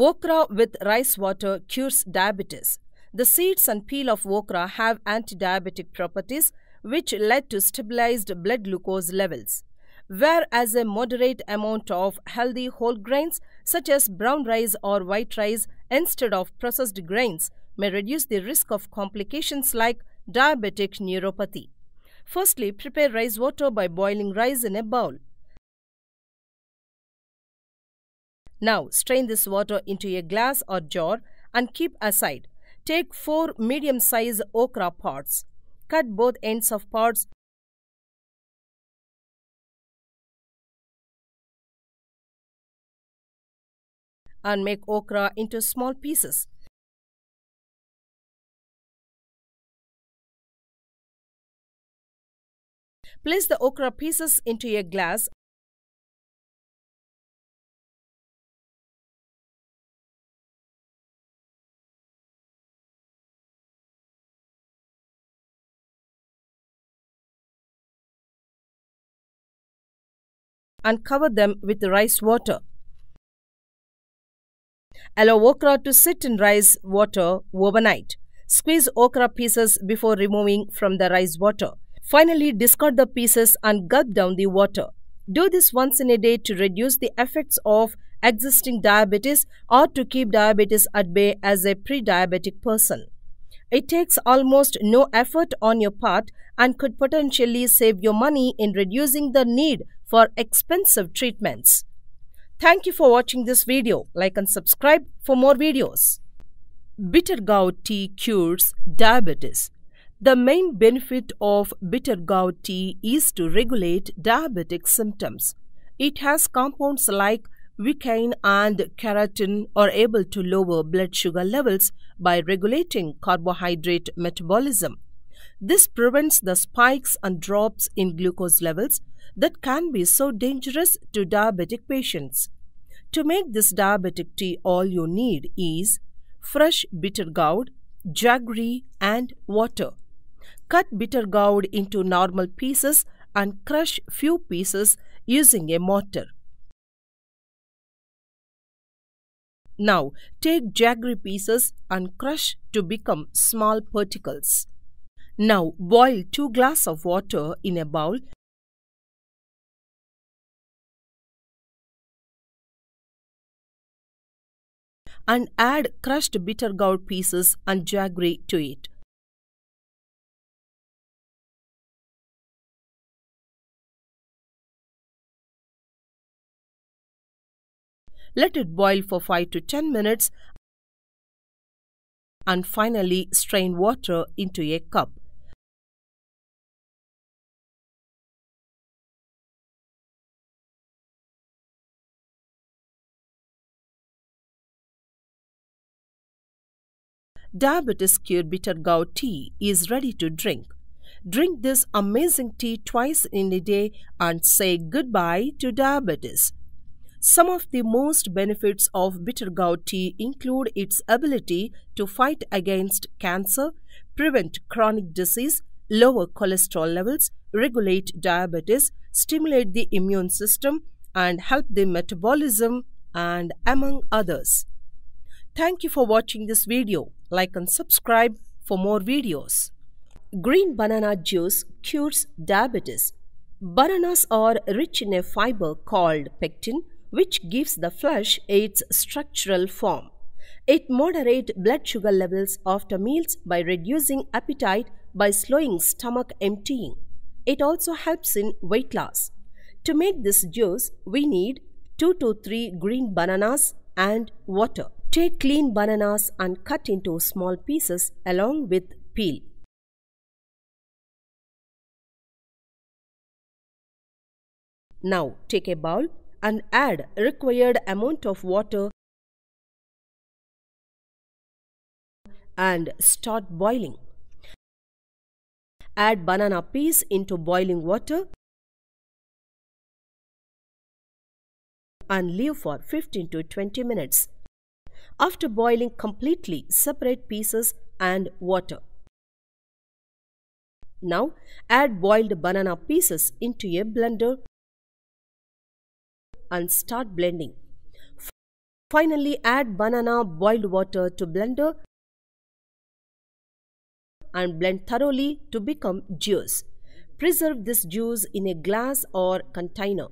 Okra with rice water cures diabetes. The seeds and peel of okra have anti-diabetic properties which led to stabilized blood glucose levels. Whereas a moderate amount of healthy whole grains such as brown rice or white rice instead of processed grains may reduce the risk of complications like diabetic neuropathy. Firstly, prepare rice water by boiling rice in a bowl. Now strain this water into a glass or jar and keep aside. Take four medium-sized okra pods. Cut both ends of pods and make okra into small pieces. Place the okra pieces into a glass and cover them with rice water. Allow okra to sit in rice water overnight. Squeeze okra pieces before removing from the rice water. Finally, discard the pieces and gulp down the water. Do this once in a day to reduce the effects of existing diabetes or to keep diabetes at bay as a pre-diabetic person. It takes almost no effort on your part and could potentially save your money in reducing the need for expensive treatments. Thank you for watching this video. Like and subscribe for more videos. Bitter gourd tea cures diabetes. The main benefit of bitter gourd tea is to regulate diabetic symptoms. It has compounds like Wicaine and keratin are able to lower blood sugar levels by regulating carbohydrate metabolism. This prevents the spikes and drops in glucose levels, that can be so dangerous to diabetic patients. To make this diabetic tea, all you need is fresh bitter gourd, jaggery, and water. Cut bitter gourd into normal pieces and crush few pieces using a mortar. Now take jaggery pieces and crush to become small particles. Now boil 2 glass of water in a bowl and add crushed bitter gourd pieces and jaggery to it. Let it boil for 5 to 10 minutes and finally strain water into a cup. Diabetes cured bitter gourd tea is ready to drink. Drink this amazing tea twice in a day and say goodbye to diabetes. Some of the most benefits of bitter gourd tea include its ability to fight against cancer, prevent chronic disease, lower cholesterol levels, regulate diabetes, stimulate the immune system, and help the metabolism, and among others. Thank you for watching this video. Like and subscribe for more videos. Green banana juice cures diabetes. Bananas are rich in a fiber called pectin which gives the flesh its structural form. It moderates blood sugar levels after meals by reducing appetite by slowing stomach emptying. It also helps in weight loss. To make this juice, we need 2 to 3 green bananas and water. Take clean bananas and cut into small pieces along with peel. Now take a bowl and add required amount of water and start boiling. Add banana pieces into boiling water and leave for 15 to 20 minutes. After boiling completely, separate pieces and water. Now add boiled banana pieces into a blender and start blending. Finally add banana boiled water to blender and blend thoroughly to become juice. Preserve this juice in a glass or container.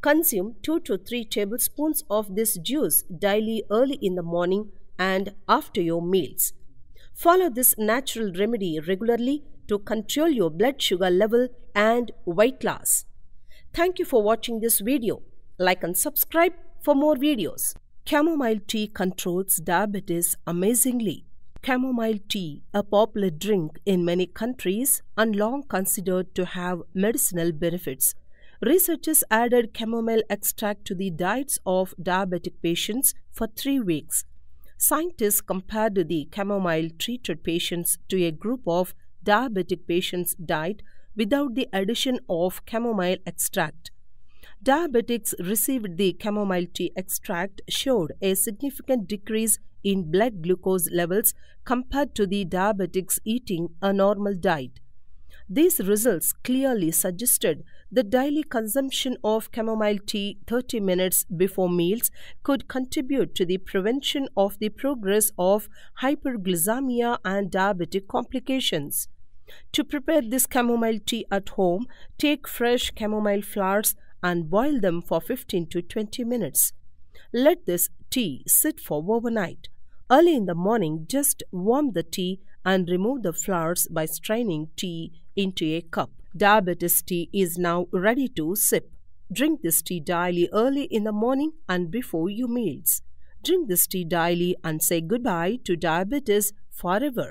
Consume 2 to 3 tablespoons of this juice daily early in the morning and after your meals. Follow this natural remedy regularly to control your blood sugar level and weight loss. Thank you for watching this video. Like and subscribe for more videos. Chamomile tea controls diabetes amazingly. Chamomile tea, a popular drink in many countries and long considered to have medicinal benefits, researchers added chamomile extract to the diets of diabetic patients for three weeks. Scientists compared the chamomile treated patients to a group of diabetic patients' diet without the addition of chamomile extract. Diabetics received the chamomile tea extract showed a significant decrease in blood glucose levels compared to the diabetics eating a normal diet. These results clearly suggested the daily consumption of chamomile tea 30 minutes before meals could contribute to the prevention of the progress of hyperglycemia and diabetic complications. To prepare this chamomile tea at home, take fresh chamomile flowers and boil them for 15 to 20 minutes. Let this tea sit for overnight. Early in the morning, just warm the tea and remove the flowers by straining tea into a cup. Diabetes tea is now ready to sip. Drink this tea daily early in the morning and before your meals. Drink this tea daily and say goodbye to diabetes forever.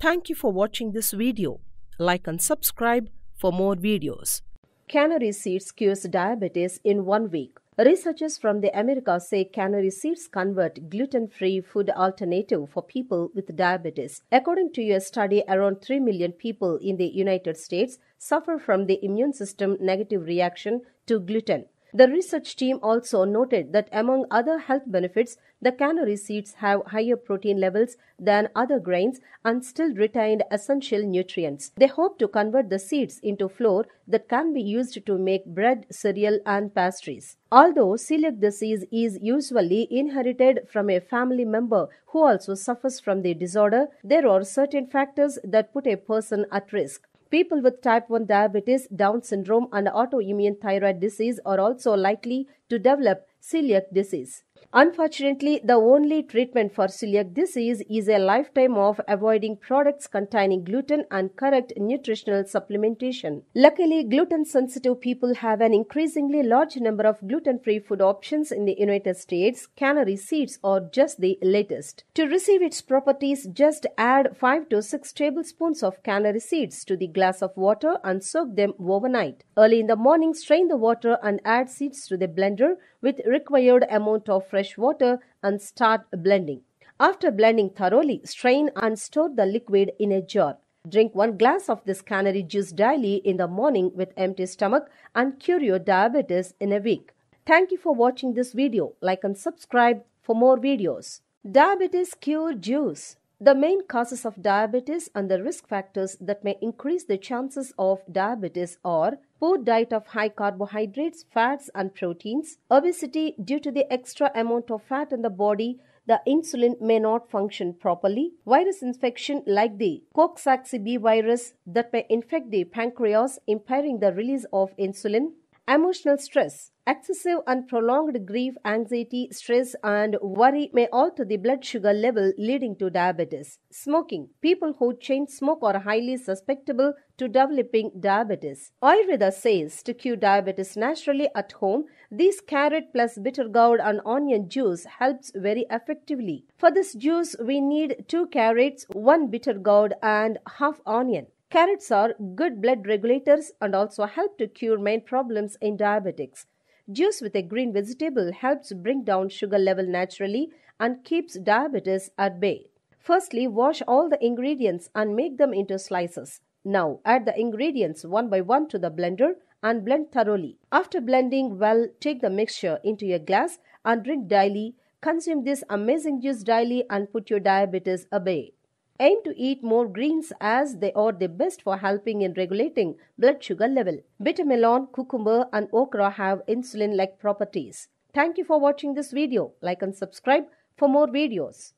Thank you for watching this video. Like and subscribe for more videos. Canary seeds cures diabetes in one week. Researchers from the Americas say canary seeds convert gluten-free food alternative for people with diabetes. According to a study, around 3 million people in the United States suffer from the immune system negative reaction to gluten. The research team also noted that among other health benefits, the canary seeds have higher protein levels than other grains and still retained essential nutrients. They hope to convert the seeds into flour that can be used to make bread, cereal, and pastries. Although celiac disease is usually inherited from a family member who also suffers from the disorder, there are certain factors that put a person at risk. People with type 1 diabetes, Down syndrome, and autoimmune thyroid disease are also likely to develop celiac disease. Unfortunately, the only treatment for celiac disease is a lifetime of avoiding products containing gluten and correct nutritional supplementation. Luckily, gluten sensitive people have an increasingly large number of gluten free food options in the United States. Canary seeds are just the latest. To receive its properties, just add 5 to 6 tablespoons of canary seeds to the glass of water and soak them overnight. Early in the morning, strain the water and add seeds to the blender with required amount of fresh water and start blending. After blending thoroughly, strain and store the liquid in a jar. Drink one glass of this canary juice daily in the morning with empty stomach and cure your diabetes in a week. Thank you for watching this video. Like and subscribe for more videos. Diabetes Cure Juice The main causes of diabetes and the risk factors that may increase the chances of diabetes are poor diet of high carbohydrates, fats, and proteins, obesity due to the extra amount of fat in the body, the insulin may not function properly. Virus infection like the Coxsackie B virus that may infect the pancreas, impairing the release of insulin, Emotional stress, excessive and prolonged grief, anxiety, stress, and worry may alter the blood sugar level, leading to diabetes. Smoking. People who chain smoke are highly susceptible to developing diabetes. Ayurveda says to cure diabetes naturally at home, these carrot plus bitter gourd and onion juice helps very effectively. For this juice, we need two carrots, one bitter gourd, and half onion. Carrots are good blood regulators and also help to cure main problems in diabetics. Juice with a green vegetable helps bring down sugar level naturally and keeps diabetes at bay. Firstly, wash all the ingredients and make them into slices. Now, add the ingredients one by one to the blender and blend thoroughly. After blending well, take the mixture into your glass and drink daily. Consume this amazing juice daily and put your diabetes away. Aim to eat more greens as they are the best for helping in regulating blood sugar level. Bitter melon, cucumber and okra have insulin-like properties. Thank you for watching this video. Like and subscribe for more videos.